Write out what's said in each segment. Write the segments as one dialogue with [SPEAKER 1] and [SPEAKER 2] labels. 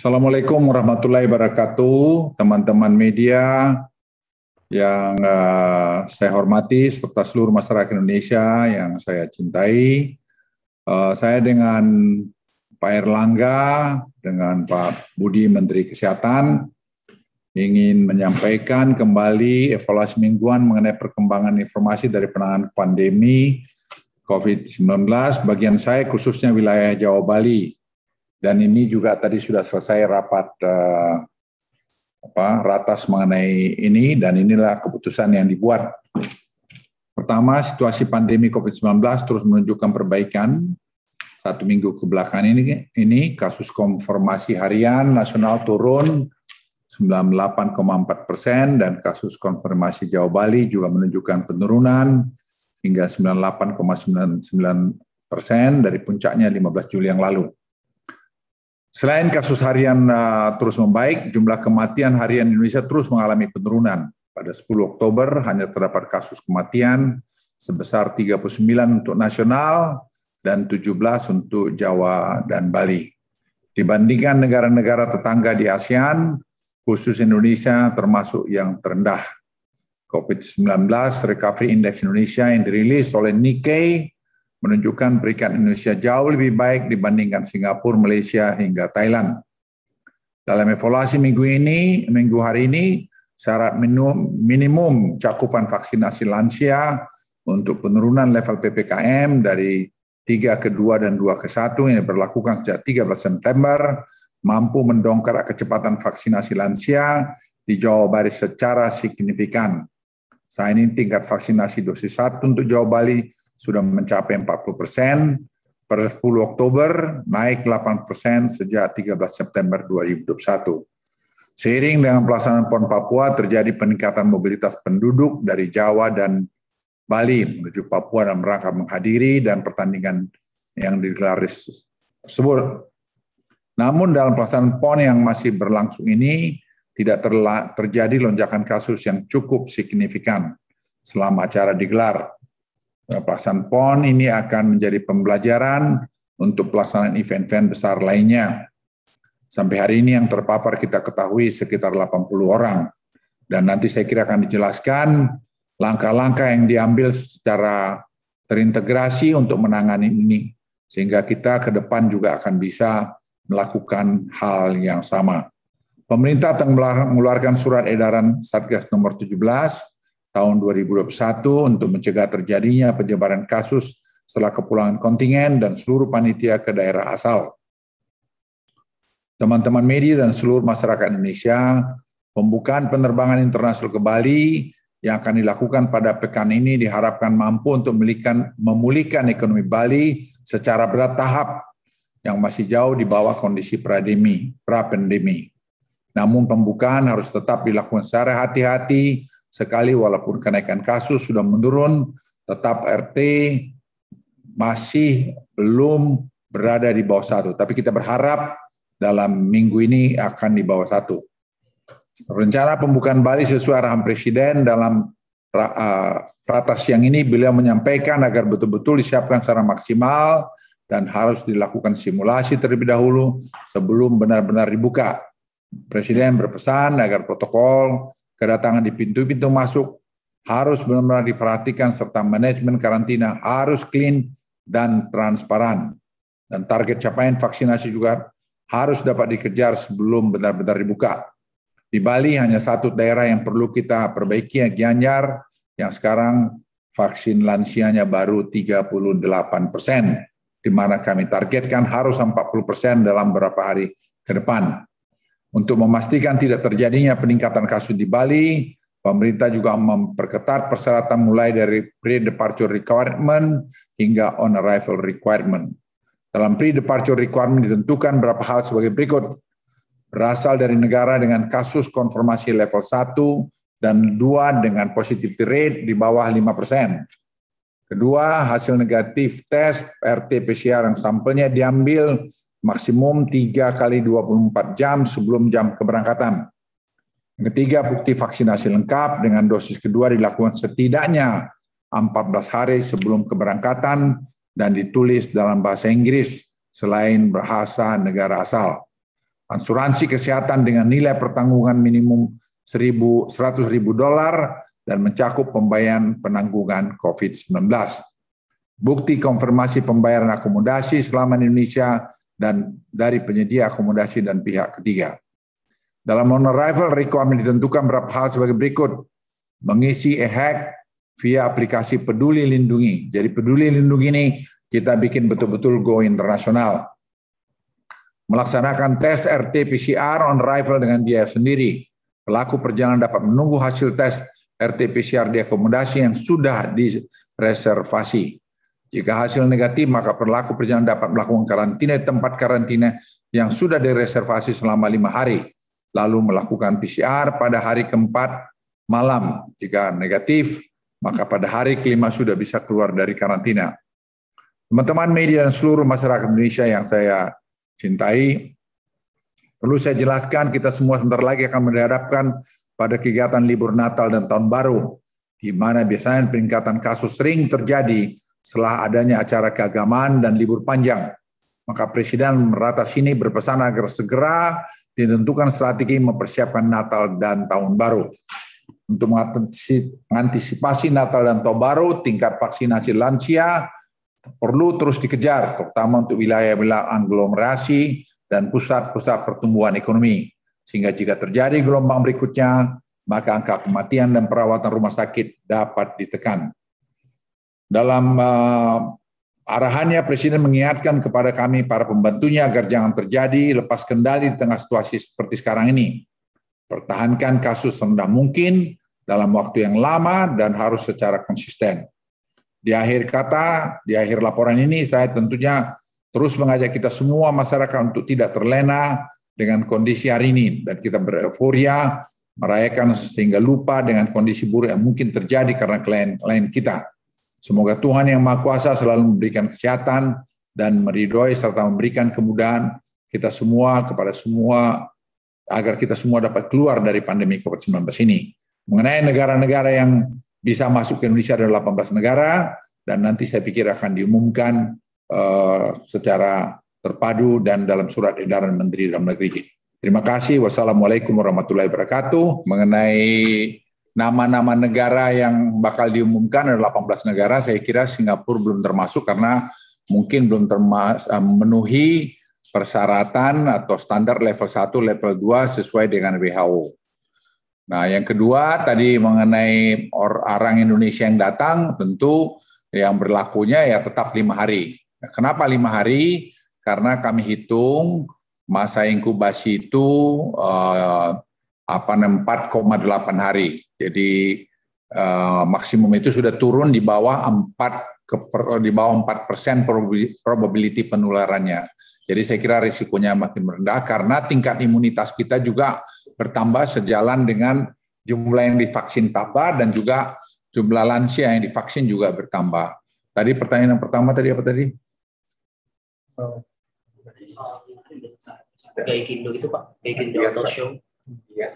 [SPEAKER 1] Assalamualaikum warahmatullahi wabarakatuh, teman-teman media yang uh, saya hormati, serta seluruh masyarakat Indonesia yang saya cintai. Uh, saya dengan Pak Erlangga, dengan Pak Budi Menteri Kesehatan, ingin menyampaikan kembali evaluasi mingguan mengenai perkembangan informasi dari penanganan pandemi COVID-19, bagian saya khususnya wilayah Jawa Bali. Dan ini juga tadi sudah selesai rapat eh, apa, ratas mengenai ini dan inilah keputusan yang dibuat. Pertama, situasi pandemi COVID-19 terus menunjukkan perbaikan. Satu minggu kebelakangan ini, ini kasus konfirmasi harian nasional turun 98,4 persen dan kasus konfirmasi Jawa Bali juga menunjukkan penurunan hingga 98,99 persen dari puncaknya 15 Juli yang lalu. Selain kasus harian uh, terus membaik, jumlah kematian harian Indonesia terus mengalami penurunan. Pada 10 Oktober hanya terdapat kasus kematian sebesar 39 untuk nasional dan 17 untuk Jawa dan Bali. Dibandingkan negara-negara tetangga di ASEAN, khusus Indonesia termasuk yang terendah. COVID-19 Recovery Index Indonesia yang dirilis oleh Nikkei menunjukkan peringkat Indonesia jauh lebih baik dibandingkan Singapura, Malaysia, hingga Thailand. Dalam evaluasi minggu ini, minggu hari ini, syarat minum minimum cakupan vaksinasi lansia untuk penurunan level PPKM dari 3 ke 2 dan 2 ke 1 yang diberlakukan sejak 13 September mampu mendongkrak kecepatan vaksinasi lansia di Jawa Barat secara signifikan. Saat ini tingkat vaksinasi dosis 1 untuk Jawa Bali sudah mencapai 40 persen, per 10 Oktober naik 8 persen sejak 13 September 2021. Seiring dengan pelaksanaan PON Papua, terjadi peningkatan mobilitas penduduk dari Jawa dan Bali menuju Papua dalam rangka menghadiri dan pertandingan yang digelar tersebut. Namun dalam pelaksanaan PON yang masih berlangsung ini, tidak terjadi lonjakan kasus yang cukup signifikan selama acara digelar. Eh, pelaksanaan PON ini akan menjadi pembelajaran untuk pelaksanaan event-event besar lainnya. Sampai hari ini yang terpapar kita ketahui sekitar 80 orang. Dan nanti saya kira akan dijelaskan langkah-langkah yang diambil secara terintegrasi untuk menangani ini. Sehingga kita ke depan juga akan bisa melakukan hal yang sama. Pemerintah akan mengeluarkan surat edaran Satgas nomor 17 tahun 2021 untuk mencegah terjadinya penyebaran kasus setelah kepulangan kontingen dan seluruh panitia ke daerah asal. Teman-teman media dan seluruh masyarakat Indonesia, pembukaan penerbangan internasional ke Bali yang akan dilakukan pada pekan ini diharapkan mampu untuk memulihkan, memulihkan ekonomi Bali secara bertahap yang masih jauh di bawah kondisi pra-pandemi. Pra -pandemi. Namun pembukaan harus tetap dilakukan secara hati-hati, sekali walaupun kenaikan kasus sudah menurun, tetap RT masih belum berada di bawah satu. Tapi kita berharap dalam minggu ini akan di bawah satu. Rencana pembukaan Bali sesuai arahan Presiden dalam ratas yang ini beliau menyampaikan agar betul-betul disiapkan secara maksimal dan harus dilakukan simulasi terlebih dahulu sebelum benar-benar dibuka Presiden berpesan agar protokol kedatangan di pintu-pintu masuk harus benar-benar diperhatikan serta manajemen karantina harus clean dan transparan. Dan target capaian vaksinasi juga harus dapat dikejar sebelum benar-benar dibuka. Di Bali hanya satu daerah yang perlu kita perbaiki, yang Gianyar, yang sekarang vaksin lansianya baru 38 persen, di mana kami targetkan harus 40 persen dalam beberapa hari ke depan. Untuk memastikan tidak terjadinya peningkatan kasus di Bali, pemerintah juga memperketat persyaratan mulai dari pre-departure requirement hingga on-arrival requirement. Dalam pre-departure requirement ditentukan berapa hal sebagai berikut. Berasal dari negara dengan kasus konfirmasi level 1 dan 2 dengan positivity rate di bawah 5 persen. Kedua, hasil negatif tes RT-PCR yang sampelnya diambil maksimum 3 kali 24 jam sebelum jam keberangkatan. Ketiga, bukti vaksinasi lengkap dengan dosis kedua dilakukan setidaknya 14 hari sebelum keberangkatan dan ditulis dalam bahasa Inggris selain bahasa negara asal. Asuransi kesehatan dengan nilai pertanggungan minimum ribu dolar dan mencakup pembayaran penanggungan COVID-19. Bukti konfirmasi pembayaran akomodasi selama di Indonesia dan dari penyedia akomodasi dan pihak ketiga. Dalam on-arrival requirement ditentukan berapa hal sebagai berikut. Mengisi e-hack via aplikasi peduli lindungi. Jadi peduli lindungi ini kita bikin betul-betul go internasional. Melaksanakan tes RT-PCR on-arrival dengan biaya sendiri. Pelaku perjalanan dapat menunggu hasil tes RT-PCR di akomodasi yang sudah direservasi. Jika hasil negatif, maka pelaku perjalanan dapat melakukan karantina di tempat karantina yang sudah direservasi selama lima hari, lalu melakukan PCR pada hari keempat malam. Jika negatif, maka pada hari kelima sudah bisa keluar dari karantina. Teman-teman media dan seluruh masyarakat Indonesia yang saya cintai, perlu saya jelaskan kita semua sebentar lagi akan menghadapkan pada kegiatan libur Natal dan Tahun Baru, di mana biasanya peningkatan kasus sering terjadi setelah adanya acara keagamaan dan libur panjang. Maka Presiden merata sini berpesan agar segera ditentukan strategi mempersiapkan Natal dan Tahun Baru. Untuk mengantisipasi Natal dan Tahun Baru, tingkat vaksinasi lansia perlu terus dikejar, terutama untuk wilayah-wilayah aglomerasi dan pusat-pusat pertumbuhan ekonomi. Sehingga jika terjadi gelombang berikutnya, maka angka kematian dan perawatan rumah sakit dapat ditekan. Dalam uh, arahannya Presiden mengingatkan kepada kami para pembantunya agar jangan terjadi lepas kendali di tengah situasi seperti sekarang ini. Pertahankan kasus rendah mungkin dalam waktu yang lama dan harus secara konsisten. Di akhir kata, di akhir laporan ini saya tentunya terus mengajak kita semua masyarakat untuk tidak terlena dengan kondisi hari ini dan kita bereuforia merayakan sehingga lupa dengan kondisi buruk yang mungkin terjadi karena klien-klien kita. Semoga Tuhan yang Maha Kuasa selalu memberikan kesehatan dan meridoi serta memberikan kemudahan kita semua kepada semua agar kita semua dapat keluar dari pandemi COVID-19 ini. Mengenai negara-negara yang bisa masuk ke Indonesia ada 18 negara dan nanti saya pikir akan diumumkan uh, secara terpadu dan dalam surat edaran Menteri Dalam Negeri. Terima kasih. Wassalamualaikum warahmatullahi wabarakatuh. Mengenai nama-nama negara yang bakal diumumkan ada 18 negara, saya kira Singapura belum termasuk karena mungkin belum eh, memenuhi persyaratan atau standar level 1, level 2 sesuai dengan WHO. Nah, yang kedua tadi mengenai orang Indonesia yang datang, tentu yang berlakunya ya tetap lima hari. Kenapa lima hari? Karena kami hitung masa inkubasi itu uh, apa 4,8 hari. Jadi eh, maksimum itu sudah turun di bawah 4 ke, di bawah 4 persen probability penularannya. Jadi saya kira risikonya makin rendah karena tingkat imunitas kita juga bertambah sejalan dengan jumlah yang divaksin tambah dan juga jumlah lansia yang divaksin juga bertambah. Tadi pertanyaan yang pertama tadi apa tadi? Kayak Kindo itu Pak, kayak Kindo atau show. Iya.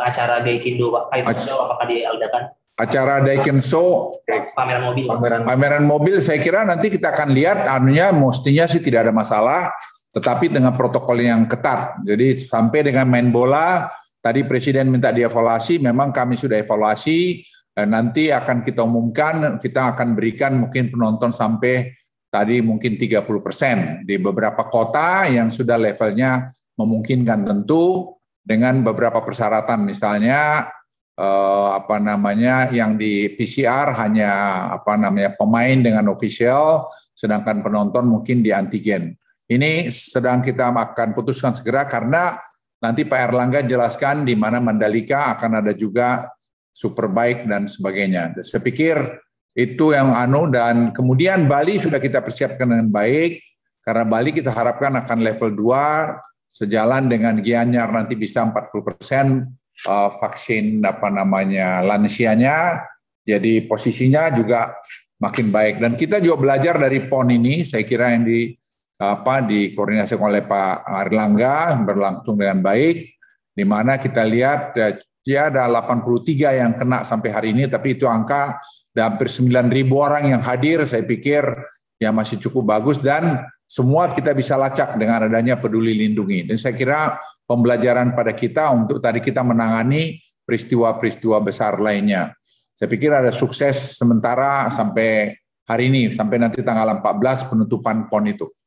[SPEAKER 1] acara Daikindo Pak, Ac apakah adakan? Acara Show pameran mobil. Pameran. pameran mobil saya kira nanti kita akan lihat anunya mestinya sih tidak ada masalah tetapi dengan protokol yang ketat. Jadi sampai dengan main bola tadi presiden minta dievaluasi memang kami sudah evaluasi nanti akan kita umumkan kita akan berikan mungkin penonton sampai tadi mungkin 30% di beberapa kota yang sudah levelnya memungkinkan tentu dengan beberapa persyaratan misalnya eh, apa namanya yang di PCR hanya apa namanya pemain dengan official sedangkan penonton mungkin di antigen. Ini sedang kita akan putuskan segera karena nanti Pak Erlangga jelaskan di mana Mandalika akan ada juga Superbike dan sebagainya. Saya pikir itu yang anu dan kemudian Bali sudah kita persiapkan dengan baik karena Bali kita harapkan akan level 2 sejalan dengan Gianyar nanti bisa 40 persen uh, vaksin apa namanya lansianya, jadi posisinya juga makin baik. Dan kita juga belajar dari PON ini, saya kira yang di apa dikoordinasi oleh Pak Erlangga berlangsung dengan baik, di mana kita lihat ya ada 83 yang kena sampai hari ini, tapi itu angka ada hampir 9.000 orang yang hadir, saya pikir yang masih cukup bagus dan semua kita bisa lacak dengan adanya peduli lindungi. Dan saya kira pembelajaran pada kita untuk tadi kita menangani peristiwa-peristiwa besar lainnya. Saya pikir ada sukses sementara sampai hari ini, sampai nanti tanggal 14 penutupan PON itu.